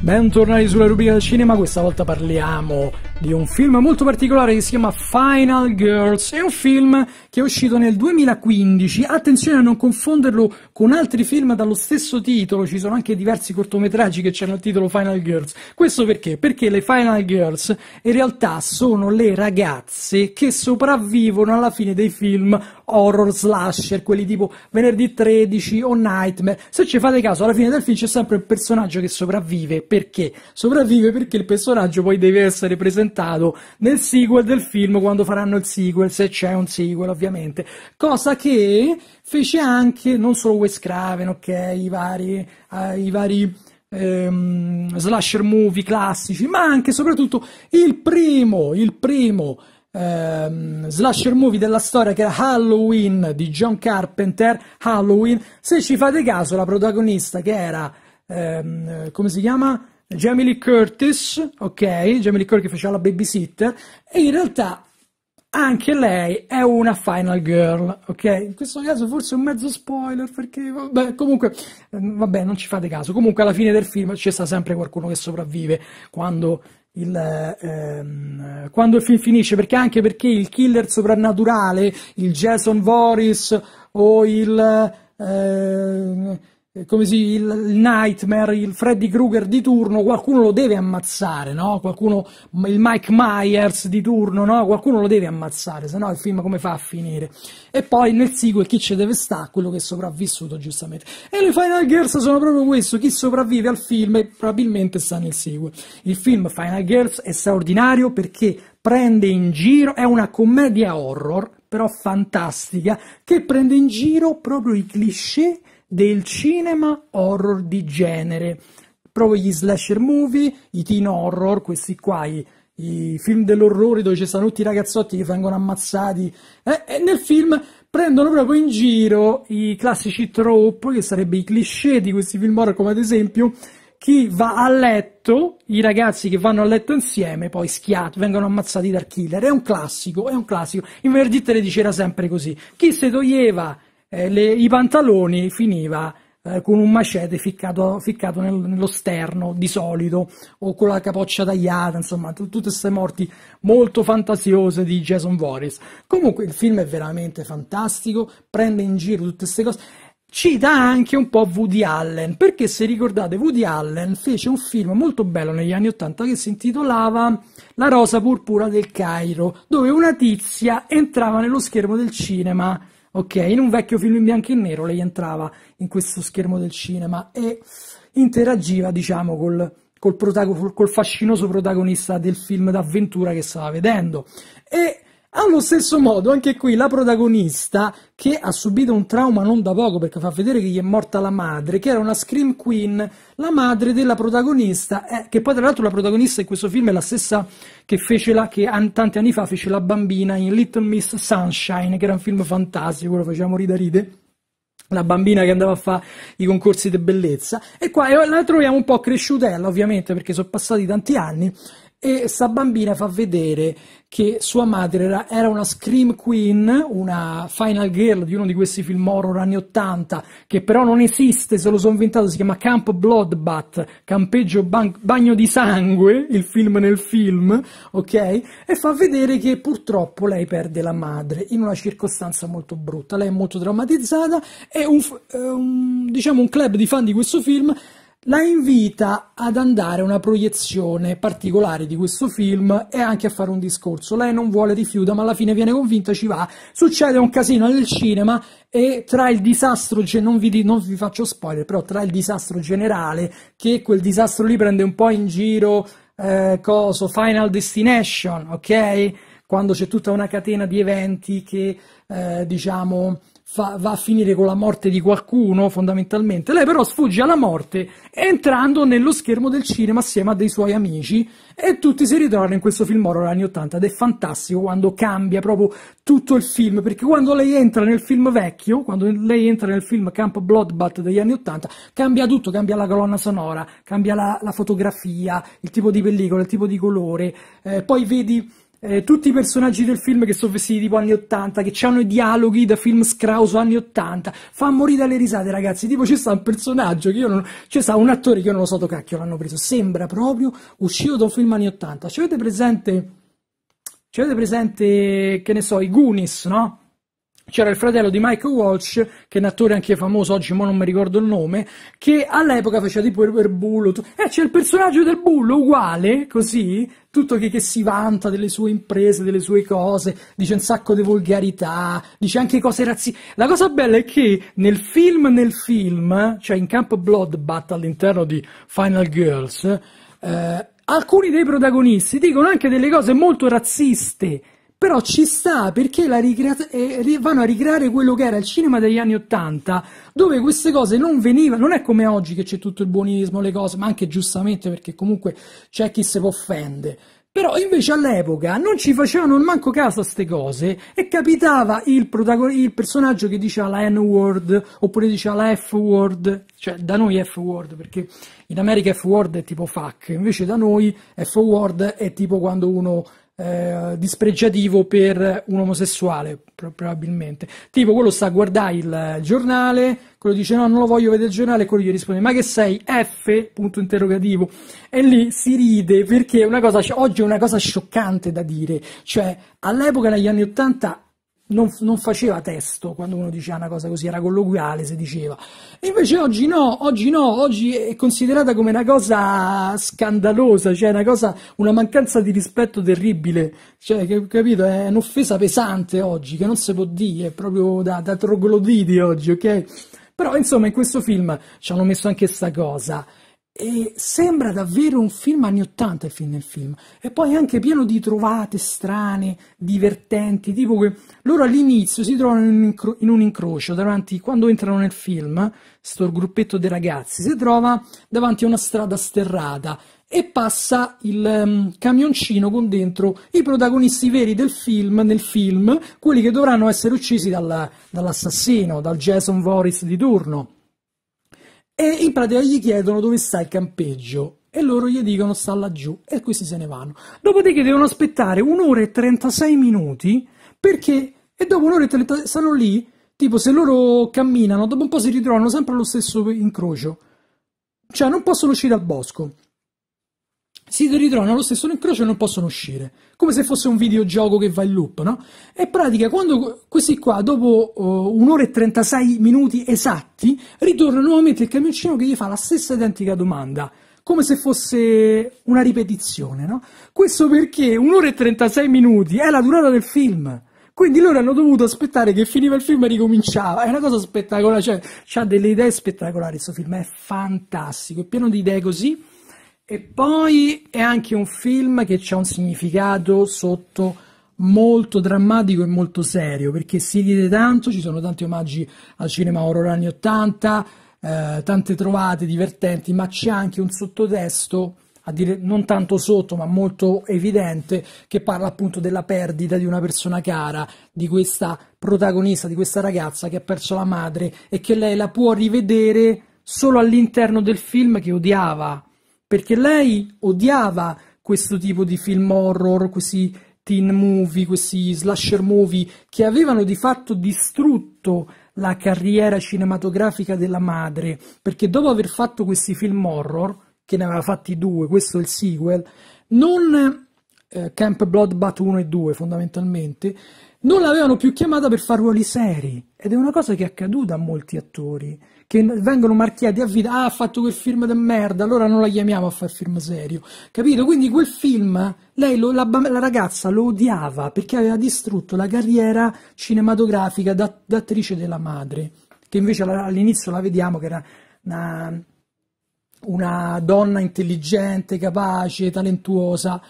Bentornati sulla rubrica del cinema, questa volta parliamo di un film molto particolare che si chiama Final Girls. È un film che è uscito nel 2015. Attenzione a non confonderlo con altri film dallo stesso titolo. Ci sono anche diversi cortometraggi che hanno il titolo Final Girls. Questo perché? Perché le Final Girls in realtà sono le ragazze che sopravvivono alla fine dei film horror slasher, quelli tipo Venerdì 13 o Nightmare. Se ci fate caso, alla fine del film c'è sempre il personaggio che sopravvive. Perché? Sopravvive perché il personaggio poi deve essere presentato presentato nel sequel del film quando faranno il sequel, se c'è un sequel ovviamente, cosa che fece anche non solo Wes Craven, ok, i vari, eh, i vari ehm, slasher movie classici, ma anche e soprattutto il primo, il primo Um, slasher movie della storia che era Halloween di John Carpenter. Halloween, se ci fate caso, la protagonista che era, um, come si chiama? Jamie Lee Curtis, ok, Jamie Lee Curtis che faceva la babysitter, e in realtà anche lei è una final girl, ok? In questo caso forse è un mezzo spoiler perché vabbè, comunque ehm, vabbè, non ci fate caso. Comunque alla fine del film c'è sta sempre qualcuno che sopravvive quando il, ehm, quando il film finisce, perché anche perché il killer soprannaturale, il Jason Voris o il ehm, come si, il, il Nightmare, il Freddy Krueger di turno, qualcuno lo deve ammazzare, no? Qualcuno, il Mike Myers di turno, no? Qualcuno lo deve ammazzare, se no il film come fa a finire? E poi nel sequel chi ci deve stare? Quello che è sopravvissuto, giustamente. E le Final Girls sono proprio questo, chi sopravvive al film probabilmente sta nel sequel. Il film Final Girls è straordinario perché prende in giro, è una commedia horror, però fantastica, che prende in giro proprio i cliché del cinema horror di genere, proprio gli slasher movie, i teen horror, questi qua, i, i film dell'orrore dove ci stanno tutti i ragazzotti che vengono ammazzati, eh, e nel film prendono proprio in giro i classici trope, che sarebbero i cliché di questi film horror, come ad esempio chi va a letto, i ragazzi che vanno a letto insieme, poi schiati, vengono ammazzati dal killer. È un classico, è un classico. In Verdittere diceva sempre così. Chi se toglieva eh, le, i pantaloni finiva eh, con un macete ficcato, ficcato nel, nello sterno di solito o con la capoccia tagliata, insomma, t- tutte queste morti molto fantasiose di Jason Voorhees. Comunque il film è veramente fantastico, prende in giro tutte queste cose. cita anche un po' Woody Allen, perché se ricordate Woody Allen fece un film molto bello negli anni 80 che si intitolava La rosa purpura del Cairo, dove una tizia entrava nello schermo del cinema Ok, in un vecchio film in bianco e nero lei entrava in questo schermo del cinema e interagiva, diciamo, col, col, protago- col fascinoso protagonista del film d'avventura che stava vedendo. E allo stesso modo, anche qui la protagonista, che ha subito un trauma non da poco perché fa vedere che gli è morta la madre, che era una Scream Queen, la madre della protagonista, eh, che poi tra l'altro la protagonista in questo film è la stessa che fece la, che an, tanti anni fa fece la bambina in Little Miss Sunshine, che era un film fantastico, lo facevamo rida ride la bambina che andava a fare i concorsi di bellezza e qua la troviamo un po' cresciutella ovviamente perché sono passati tanti anni e sta bambina fa vedere che sua madre era, era, una Scream Queen, una Final Girl di uno di questi film horror anni 80, che però non esiste, se lo sono inventato, si chiama Camp Bloodbath, Campeggio ban- Bagno di Sangue, il film nel film, ok? E fa vedere che purtroppo lei perde la madre in una circostanza molto brutta, lei è molto traumatizzata e un, eh, un, diciamo un club di fan di questo film la invita ad andare a una proiezione particolare di questo film e anche a fare un discorso. Lei non vuole, rifiuta, ma alla fine viene convinta, ci va. Succede un casino nel cinema e tra il disastro, non vi, non vi faccio spoiler, però tra il disastro generale, che quel disastro lì prende un po' in giro, eh, coso, Final Destination, ok? Quando c'è tutta una catena di eventi che, eh, diciamo fa, va a finire con la morte di qualcuno, fondamentalmente. Lei però sfugge alla morte entrando nello schermo del cinema assieme a dei suoi amici e tutti si ritrovano in questo film horror anni 80 ed è fantastico quando cambia proprio tutto il film, perché quando lei entra nel film vecchio, quando lei entra nel film Camp Bloodbath degli anni 80, cambia tutto, cambia la colonna sonora, cambia la, la fotografia, il tipo di pellicola, il tipo di colore, eh, poi vedi eh, tutti i personaggi del film che sono vestiti tipo anni 80, che hanno i dialoghi da film scrauso anni 80, fa morire dalle risate ragazzi, tipo c'è sta un personaggio che io non, c'è sta un attore che io non lo so dove cacchio l'hanno preso, sembra proprio uscito da un film anni 80, ci avete presente, ci avete presente, che ne so, i Goonies, no? c'era il fratello di Michael Walsh, che è un attore anche famoso, oggi ma non mi ricordo il nome, che all'epoca faceva tipo il, il bullo. Eh, c'è il personaggio del bullo uguale, così, tutto che, che, si vanta delle sue imprese, delle sue cose, dice un sacco di volgarità, dice anche cose razziali. La cosa bella è che nel film, nel film, cioè in Camp Bloodbath all'interno di Final Girls, eh, alcuni dei protagonisti dicono anche delle cose molto razziste però ci sta perché eh, vanno a ricreare quello che era il cinema degli anni Ottanta, dove queste cose non venivano, non è come oggi che c'è tutto il buonismo, le cose, ma anche giustamente perché comunque c'è chi se può offende. Però invece all'epoca non ci facevano manco caso a queste cose e capitava il, il personaggio che diceva la N-word oppure diceva la F-word, cioè da noi F-word perché in America F-word è tipo fuck, invece da noi F-word è tipo quando uno eh, dispregiativo per un omosessuale, probabilmente. Tipo, quello sta a guardare il giornale, quello dice no, non lo voglio vedere il giornale, e quello gli risponde ma che sei F? punto interrogativo. E lì si ride perché una cosa, oggi è una cosa scioccante da dire. Cioè, all'epoca, negli anni Ottanta, non, non, faceva testo quando uno diceva una cosa così, era colloquiale, se diceva. invece oggi no, oggi no, oggi è considerata come una cosa scandalosa, cioè una, cosa, una mancanza di rispetto terribile, cioè, capito? È un'offesa pesante oggi, che non si può dire, è proprio da, da trogloditi oggi, ok? Però insomma in questo film ci hanno messo anche questa cosa e sembra davvero un film anni 80 il film nel film e poi anche pieno di trovate strane divertenti tipo che loro all'inizio si trovano in un, incro in un incrocio davanti quando entrano nel film sto gruppetto dei ragazzi si trova davanti a una strada sterrata e passa il um, camioncino con dentro i protagonisti veri del film, nel film, quelli che dovranno essere uccisi dall'assassino, dal Jason Voris di turno. E in pratica gli chiedono dove sta il campeggio e loro gli dicono sta laggiù e questi se ne vanno. Dopodiché devono aspettare un'ora e 36 minuti perché e dopo un'ora e 30 stanno lì, tipo se loro camminano, dopo un po' si ritrovano sempre allo stesso incrocio. Cioè non possono uscire dal bosco si ritrovano allo stesso incrocio e non possono uscire, come se fosse un videogioco che va in loop, no? E pratica, quando questi qua, dopo uh, un'ora e 36 minuti esatti, ritorna nuovamente il camioncino che gli fa la stessa identica domanda, come se fosse una ripetizione, no? Questo perché un'ora e 36 minuti è la durata del film. Quindi loro hanno dovuto aspettare che finiva il film e ricominciava. È una cosa spettacolare, cioè ha delle idee spettacolari questo film, è fantastico, è pieno di idee così e poi è anche un film che ha un significato sotto molto drammatico e molto serio, perché si ride tanto, ci sono tanti omaggi al cinema horror anni 80, eh, tante trovate divertenti, ma c'è anche un sottotesto a dire non tanto sotto ma molto evidente, che parla appunto della perdita di una persona cara, di questa protagonista, di questa ragazza che ha perso la madre e che lei la può rivedere solo all'interno del film che odiava perché lei odiava questo tipo di film horror, questi teen movie, questi slasher movie che avevano di fatto distrutto la carriera cinematografica della madre, perché dopo aver fatto questi film horror, che ne aveva fatti due, questo è il sequel, non eh, Camp Bloodbath 1 e 2 fondamentalmente, non l'avevano più chiamata per fare ruoli seri ed è una cosa che è accaduta a molti attori che vengono marchiati a vita, ah ha fatto quel film di merda, allora non la chiamiamo a fare film serio, capito? Quindi quel film, lei lo, la, la, ragazza lo odiava perché aveva distrutto la carriera cinematografica da, da attrice della madre, che invece all'inizio la vediamo che era una, una donna intelligente, capace, talentuosa,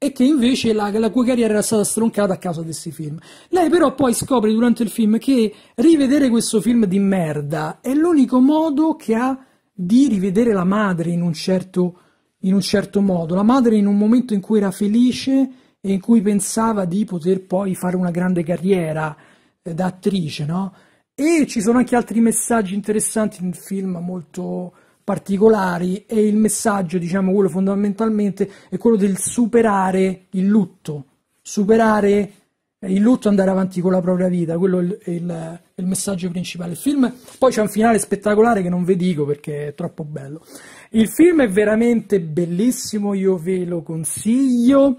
e che invece la, la, cui carriera era stata stroncata a causa di questi film. Lei però poi scopre durante il film che rivedere questo film di merda è l'unico modo che ha di rivedere la madre in un certo, in un certo modo, la madre in un momento in cui era felice e in cui pensava di poter poi fare una grande carriera eh, da attrice, no? E ci sono anche altri messaggi interessanti nel film molto particolari e il messaggio, diciamo, quello fondamentalmente è quello del superare il lutto, superare eh, il lutto andare avanti con la propria vita, quello è il, il, il messaggio principale. Il film poi c'è un finale spettacolare che non vi dico perché è troppo bello. Il film è veramente bellissimo, io ve lo consiglio.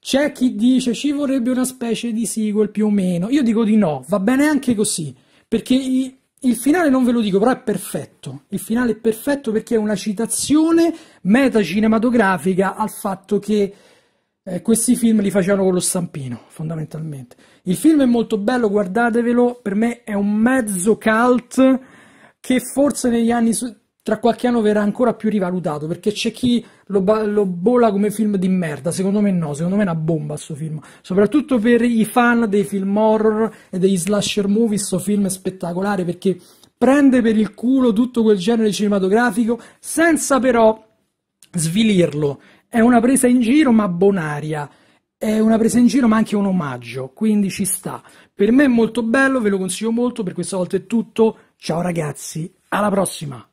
C'è chi dice ci vorrebbe una specie di sequel più o meno. Io dico di no, va bene anche così, perché i, il finale non ve lo dico, però è perfetto. Il finale è perfetto perché è una citazione metacinematografica al fatto che eh, questi film li facevano con lo stampino, fondamentalmente. Il film è molto bello, guardatevelo, per me è un mezzo cult che forse negli anni tra qualche anno verrà ancora più rivalutato perché c'è chi lo, lo, bola come film di merda. Secondo me no, secondo me è una bomba questo film. Soprattutto per i fan dei film horror e degli slasher movie, questo film è spettacolare perché prende per il culo tutto quel genere cinematografico senza però svilirlo. È una presa in giro ma bonaria. È una presa in giro ma anche un omaggio, quindi ci sta. Per me è molto bello, ve lo consiglio molto, per questa volta è tutto. Ciao ragazzi, alla prossima!